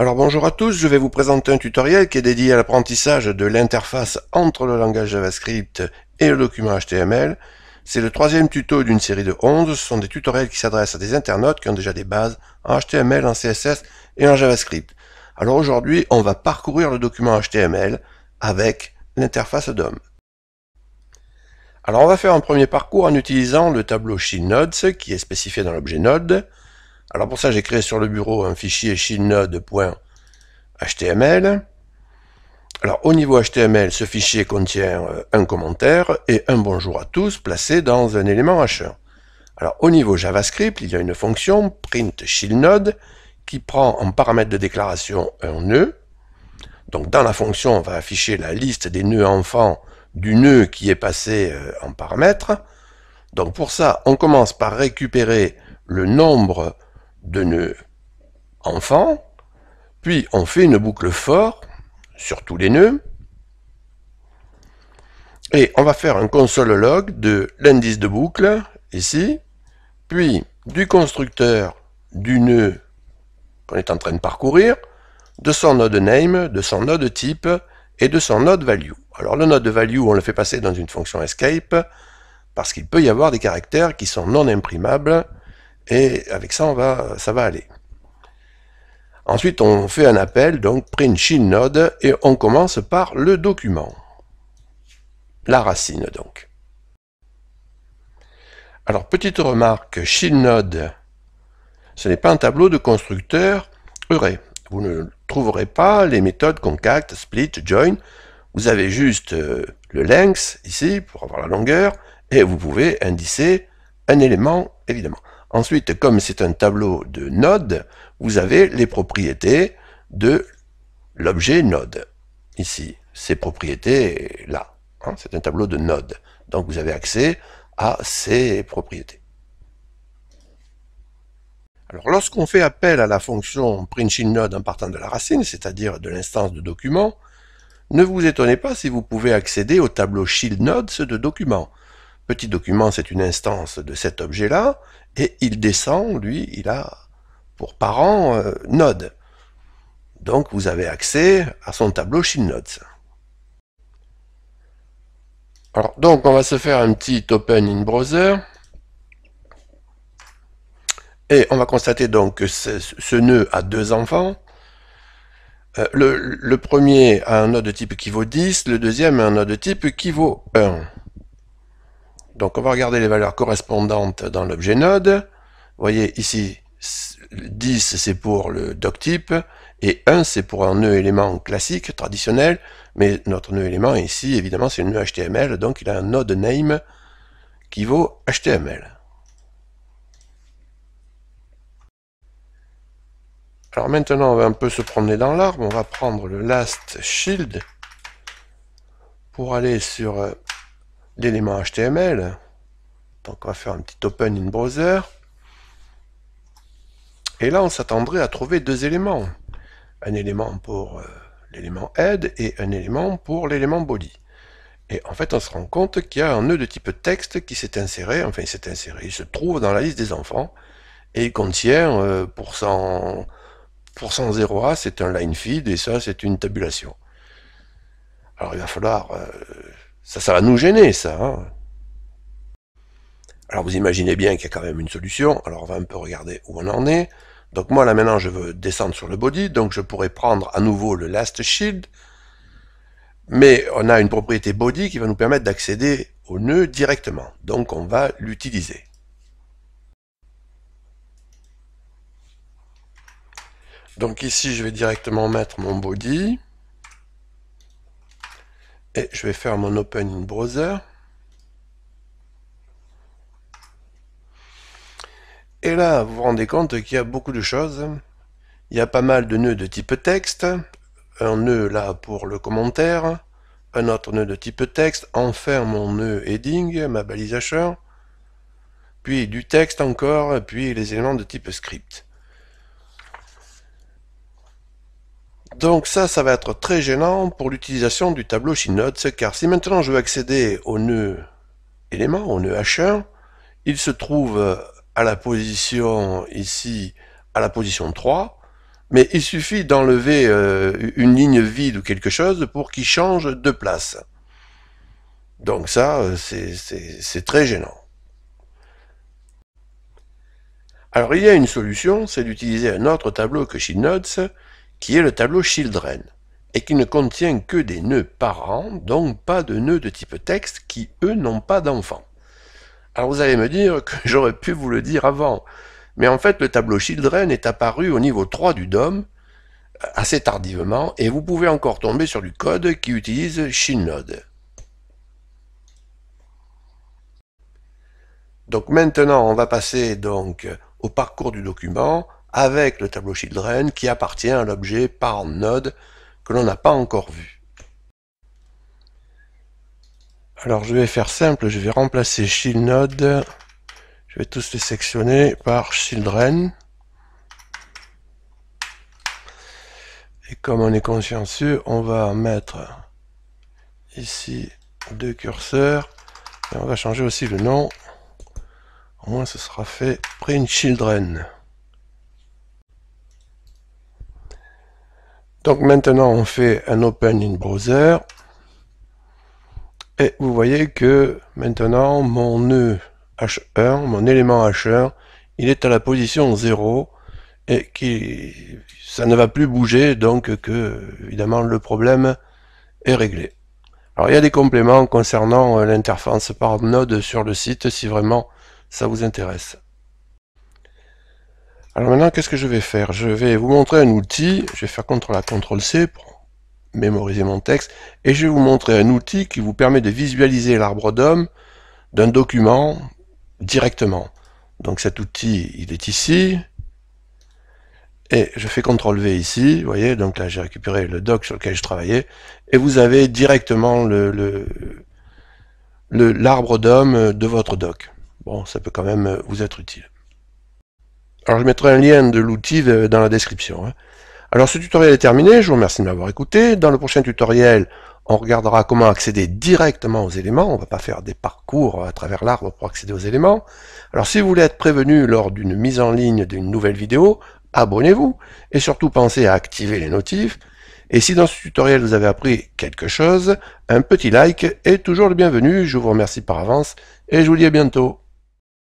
Alors bonjour à tous, je vais vous présenter un tutoriel qui est dédié à l'apprentissage de l'interface entre le langage JavaScript et le document HTML. C'est le troisième tuto d'une série de 11, ce sont des tutoriels qui s'adressent à des internautes qui ont déjà des bases en HTML, en CSS et en JavaScript. Alors aujourd'hui, on va parcourir le document HTML avec l'interface DOM. Alors on va faire un premier parcours en utilisant le tableau SheenNodes qui est spécifié dans l'objet Node. Alors pour ça, j'ai créé sur le bureau un fichier shieldnode.html. Alors au niveau HTML, ce fichier contient euh, un commentaire et un bonjour à tous placé dans un élément h Alors au niveau JavaScript, il y a une fonction print shieldnode qui prend en paramètre de déclaration un nœud. Donc dans la fonction, on va afficher la liste des nœuds enfants du nœud qui est passé euh, en paramètre. Donc pour ça, on commence par récupérer le nombre de nœud enfants, puis on fait une boucle fort sur tous les nœuds, et on va faire un console log de l'indice de boucle, ici, puis du constructeur du nœud qu'on est en train de parcourir, de son node name, de son node type et de son node value. Alors le node value, on le fait passer dans une fonction escape, parce qu'il peut y avoir des caractères qui sont non imprimables, et avec ça, on va, ça va aller. Ensuite, on fait un appel, donc print shield node, et on commence par le document. La racine, donc. Alors, petite remarque, shield node, ce n'est pas un tableau de constructeur Heureux, Vous ne trouverez pas les méthodes concat, split, join. Vous avez juste euh, le length, ici, pour avoir la longueur, et vous pouvez indicer un élément, évidemment. Ensuite, comme c'est un tableau de nodes, vous avez les propriétés de l'objet node. Ici, ces propriétés là. Hein, c'est un tableau de nodes. Donc vous avez accès à ces propriétés. Alors lorsqu'on fait appel à la fonction printShieldNode en partant de la racine, c'est-à-dire de l'instance de document, ne vous étonnez pas si vous pouvez accéder au tableau ShieldNode de document petit document, c'est une instance de cet objet-là, et il descend, lui, il a pour parent euh, Node. Donc vous avez accès à son tableau Nodes. Alors donc on va se faire un petit open in browser. Et on va constater donc que ce, nœud a deux enfants. Euh, le, le, premier a un nœud de type qui vaut 10, le deuxième a un nœud de type qui vaut 1. Donc on va regarder les valeurs correspondantes dans l'objet node. Vous voyez ici, 10 c'est pour le doctype, et 1 c'est pour un nœud élément classique, traditionnel, mais notre nœud élément ici, évidemment, c'est le nœud HTML, donc il a un node name qui vaut HTML. Alors maintenant, on va un peu se promener dans l'arbre. On va prendre le last shield pour aller sur euh, l'élément HTML. Donc on va faire un petit open in browser. Et là, on s'attendrait à trouver deux éléments. Un élément pour euh, l'élément head et un élément pour l'élément body. Et en fait, on se rend compte qu'il y a un nœud de type texte qui s'est inséré, enfin il s'est inséré, il se trouve dans la liste des enfants, et il contient euh, pour, 100, pour 0A, c'est un line feed, et ça, c'est une tabulation. Alors il va falloir euh, ça, ça va nous gêner, ça. Hein. Alors vous imaginez bien qu'il y a quand même une solution. Alors on va un peu regarder où on en est. Donc moi là maintenant je veux descendre sur le body, donc je pourrais prendre à nouveau le last shield, mais on a une propriété body qui va nous permettre d'accéder au nœud directement, donc on va l'utiliser. Donc ici je vais directement mettre mon body, et je vais faire mon open browser. Et là, vous vous rendez compte qu'il y a beaucoup de choses. Il y a pas mal de nœuds de type texte. Un nœud là pour le commentaire. Un autre nœud de type texte. Enfin, mon nœud heading, ma balise Puis du texte encore, puis les éléments de type script. Donc ça, ça va être très gênant pour l'utilisation du tableau Shinodes, car si maintenant je veux accéder au nœud élément, au nœud H1, il se trouve à la position ici, à la position 3, mais il suffit d'enlever euh, une ligne vide ou quelque chose pour qu'il change de place. Donc ça, c'est très gênant. Alors il y a une solution, c'est d'utiliser un autre tableau que SheetNotes, qui est le tableau Children, et qui ne contient que des nœuds parents, donc pas de nœuds de type texte qui, eux, n'ont pas d'enfants. Alors vous allez me dire que j'aurais pu vous le dire avant, mais en fait le tableau Children est apparu au niveau 3 du DOM, euh, assez tardivement, et vous pouvez encore tomber sur du code qui utilise ShinNode. Donc maintenant, on va passer donc au parcours du document, avec le tableau children qui appartient à l'objet par node que l'on n'a pas encore vu. Alors je vais faire simple, je vais remplacer child node, je vais tous les sectionner par children. Et comme on est consciencieux, on va mettre ici deux curseurs et on va changer aussi le nom. Au moins ce sera fait print children. Donc maintenant on fait un open in browser et vous voyez que maintenant mon nœud H1, mon élément H1, il est à la position 0 et qui ça ne va plus bouger donc que évidemment le problème est réglé. Alors il y a des compléments concernant euh, l'interface par node sur le site si vraiment ça vous intéresse. Alors maintenant, qu'est-ce que je vais faire Je vais vous montrer un outil, je vais faire ctrl c pour mémoriser mon texte, et je vais vous montrer un outil qui vous permet de visualiser l'arbre d'homme d'un document directement. Donc cet outil, il est ici, et je fais CTRL-V ici, vous voyez, donc là j'ai récupéré le doc sur lequel je travaillais, et vous avez directement l'arbre le, le, d'homme de votre doc. Bon, ça peut quand même vous être utile. Alors je mettrai un lien de l'outil dans la description. Hein. Alors ce tutoriel est terminé, je vous remercie de m'avoir écouté. Dans le prochain tutoriel, on regardera comment accéder directement aux éléments. On ne va pas faire des parcours à travers l'arbre pour accéder aux éléments. Alors si vous voulez être prévenu lors d'une mise en ligne d'une nouvelle vidéo, abonnez-vous et surtout pensez à activer les notifs. Et si dans ce tutoriel vous avez appris quelque chose, un petit like est toujours le bienvenu. Je vous remercie par avance et je vous dis à bientôt.